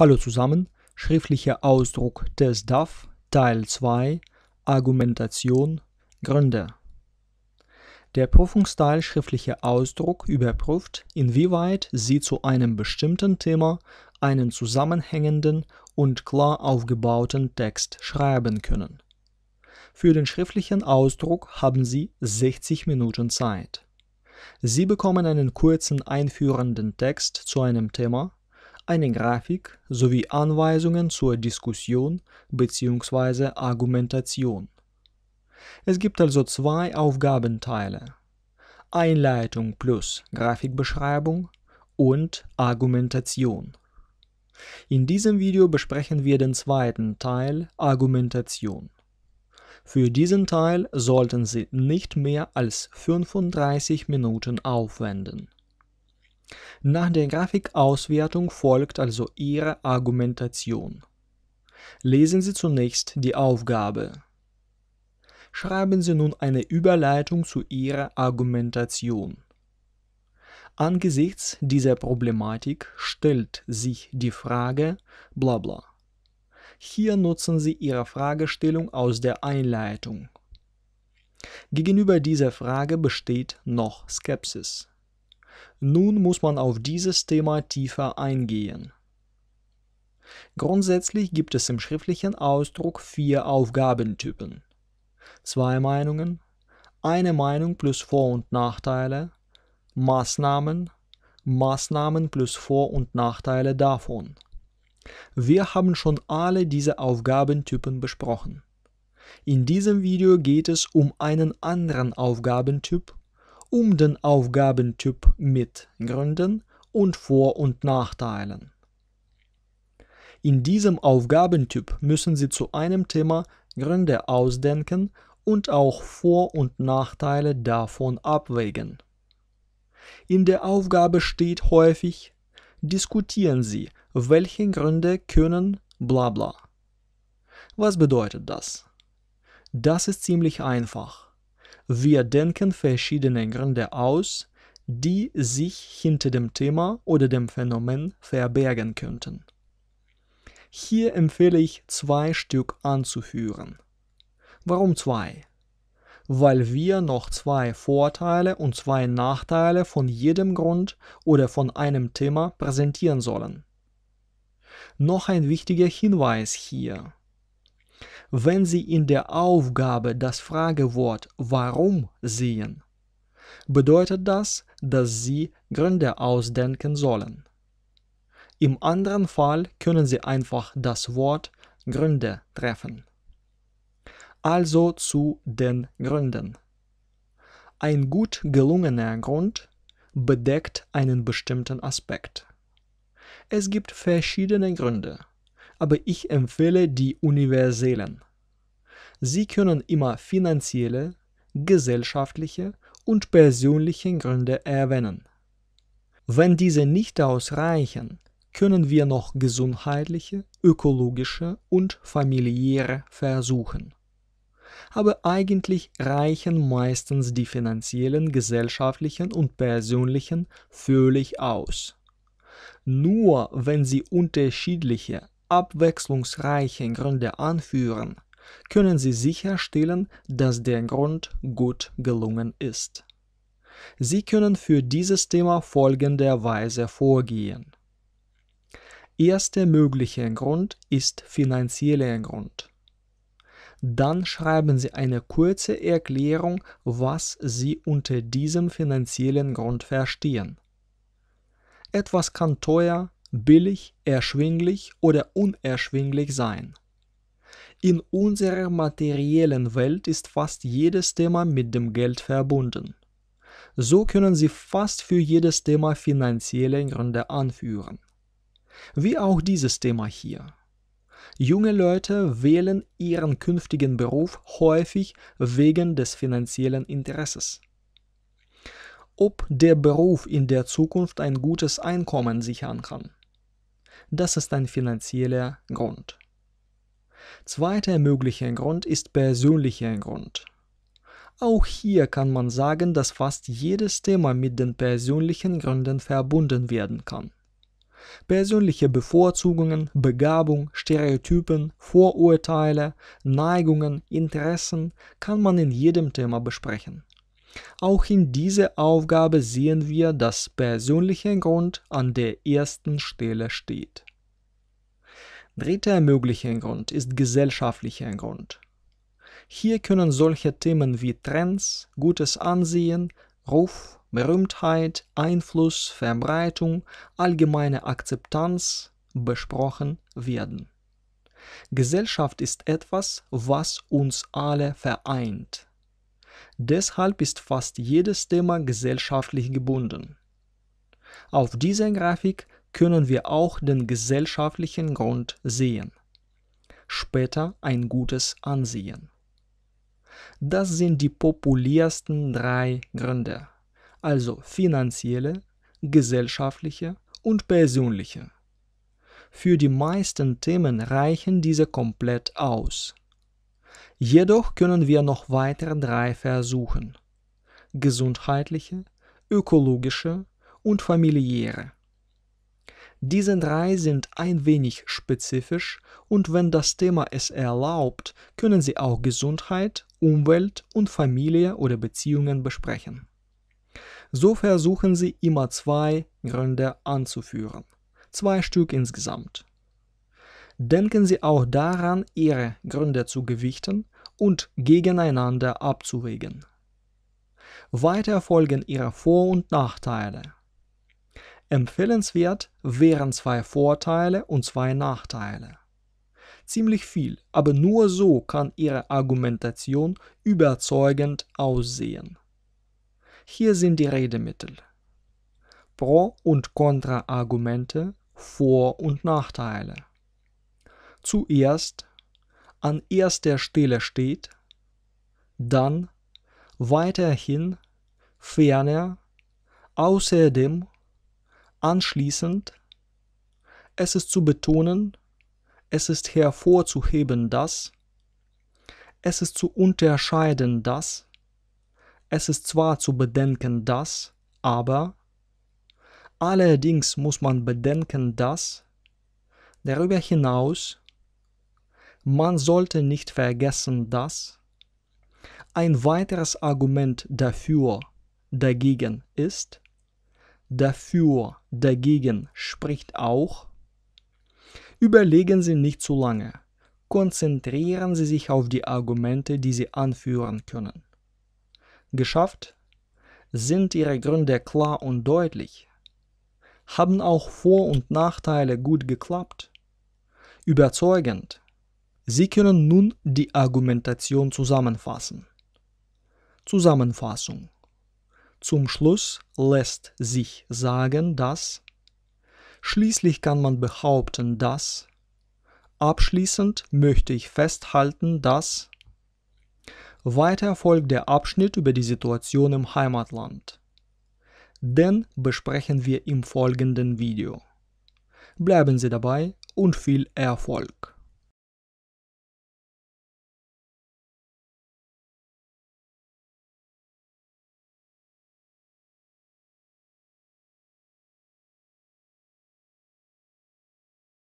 Hallo zusammen, schriftlicher Ausdruck des DAF, Teil 2, Argumentation, Gründe. Der Prüfungsteil schriftlicher Ausdruck überprüft, inwieweit Sie zu einem bestimmten Thema einen zusammenhängenden und klar aufgebauten Text schreiben können. Für den schriftlichen Ausdruck haben Sie 60 Minuten Zeit. Sie bekommen einen kurzen einführenden Text zu einem Thema, eine Grafik sowie Anweisungen zur Diskussion bzw. Argumentation. Es gibt also zwei Aufgabenteile: Einleitung plus Grafikbeschreibung und Argumentation. In diesem Video besprechen wir den zweiten Teil Argumentation. Für diesen Teil sollten Sie nicht mehr als 35 Minuten aufwenden. Nach der Grafikauswertung folgt also Ihre Argumentation. Lesen Sie zunächst die Aufgabe. Schreiben Sie nun eine Überleitung zu Ihrer Argumentation. Angesichts dieser Problematik stellt sich die Frage bla bla. Hier nutzen Sie Ihre Fragestellung aus der Einleitung. Gegenüber dieser Frage besteht noch Skepsis. Nun muss man auf dieses Thema tiefer eingehen. Grundsätzlich gibt es im schriftlichen Ausdruck vier Aufgabentypen. Zwei Meinungen, eine Meinung plus Vor- und Nachteile, Maßnahmen, Maßnahmen plus Vor- und Nachteile davon. Wir haben schon alle diese Aufgabentypen besprochen. In diesem Video geht es um einen anderen Aufgabentyp um den Aufgabentyp mit Gründen und Vor- und Nachteilen. In diesem Aufgabentyp müssen Sie zu einem Thema Gründe ausdenken und auch Vor- und Nachteile davon abwägen. In der Aufgabe steht häufig, diskutieren Sie, welche Gründe können bla bla. Was bedeutet das? Das ist ziemlich einfach. Wir denken verschiedene Gründe aus, die sich hinter dem Thema oder dem Phänomen verbergen könnten. Hier empfehle ich zwei Stück anzuführen. Warum zwei? Weil wir noch zwei Vorteile und zwei Nachteile von jedem Grund oder von einem Thema präsentieren sollen. Noch ein wichtiger Hinweis hier wenn Sie in der Aufgabe das Fragewort warum sehen, bedeutet das, dass Sie Gründe ausdenken sollen. Im anderen Fall können Sie einfach das Wort Gründe treffen. Also zu den Gründen. Ein gut gelungener Grund bedeckt einen bestimmten Aspekt. Es gibt verschiedene Gründe aber ich empfehle die universellen. Sie können immer finanzielle, gesellschaftliche und persönliche Gründe erwähnen. Wenn diese nicht ausreichen, können wir noch gesundheitliche, ökologische und familiäre versuchen. Aber eigentlich reichen meistens die finanziellen, gesellschaftlichen und persönlichen völlig aus. Nur wenn sie unterschiedliche, abwechslungsreiche Gründe anführen, können Sie sicherstellen, dass der Grund gut gelungen ist. Sie können für dieses Thema folgenderweise vorgehen. Erster möglicher Grund ist finanzieller Grund. Dann schreiben Sie eine kurze Erklärung, was Sie unter diesem finanziellen Grund verstehen. Etwas kann teuer, billig, erschwinglich oder unerschwinglich sein. In unserer materiellen Welt ist fast jedes Thema mit dem Geld verbunden. So können Sie fast für jedes Thema finanzielle Gründe anführen. Wie auch dieses Thema hier. Junge Leute wählen ihren künftigen Beruf häufig wegen des finanziellen Interesses. Ob der Beruf in der Zukunft ein gutes Einkommen sichern kann. Das ist ein finanzieller Grund. Zweiter möglicher Grund ist persönlicher Grund. Auch hier kann man sagen, dass fast jedes Thema mit den persönlichen Gründen verbunden werden kann. Persönliche Bevorzugungen, Begabung, Stereotypen, Vorurteile, Neigungen, Interessen kann man in jedem Thema besprechen. Auch in dieser Aufgabe sehen wir, dass persönlicher Grund an der ersten Stelle steht. Dritter möglicher Grund ist gesellschaftlicher Grund. Hier können solche Themen wie Trends, gutes Ansehen, Ruf, Berühmtheit, Einfluss, Verbreitung, allgemeine Akzeptanz besprochen werden. Gesellschaft ist etwas, was uns alle vereint. Deshalb ist fast jedes Thema gesellschaftlich gebunden. Auf dieser Grafik können wir auch den gesellschaftlichen Grund sehen. Später ein gutes Ansehen. Das sind die populärsten drei Gründe, also finanzielle, gesellschaftliche und persönliche. Für die meisten Themen reichen diese komplett aus. Jedoch können wir noch weitere drei versuchen. Gesundheitliche, ökologische und familiäre. Diese drei sind ein wenig spezifisch und wenn das Thema es erlaubt, können Sie auch Gesundheit, Umwelt und Familie oder Beziehungen besprechen. So versuchen Sie immer zwei Gründe anzuführen. Zwei Stück insgesamt. Denken Sie auch daran, Ihre Gründe zu gewichten und gegeneinander abzuwägen. Weiter folgen Ihre Vor- und Nachteile. Empfehlenswert wären zwei Vorteile und zwei Nachteile. Ziemlich viel, aber nur so kann Ihre Argumentation überzeugend aussehen. Hier sind die Redemittel. Pro- und Kontra-Argumente, Vor- und Nachteile zuerst an erster Stelle steht, dann weiterhin, ferner, außerdem, anschließend. Es ist zu betonen, es ist hervorzuheben das, es ist zu unterscheiden das, es ist zwar zu bedenken das, aber allerdings muss man bedenken dass darüber hinaus man sollte nicht vergessen, dass ein weiteres Argument dafür, dagegen ist, dafür, dagegen spricht auch. Überlegen Sie nicht zu lange, konzentrieren Sie sich auf die Argumente, die Sie anführen können. Geschafft? Sind Ihre Gründe klar und deutlich? Haben auch Vor- und Nachteile gut geklappt? Überzeugend? Sie können nun die Argumentation zusammenfassen. Zusammenfassung. Zum Schluss lässt sich sagen, dass Schließlich kann man behaupten, dass Abschließend möchte ich festhalten, dass Weiter folgt der Abschnitt über die Situation im Heimatland. Den besprechen wir im folgenden Video. Bleiben Sie dabei und viel Erfolg!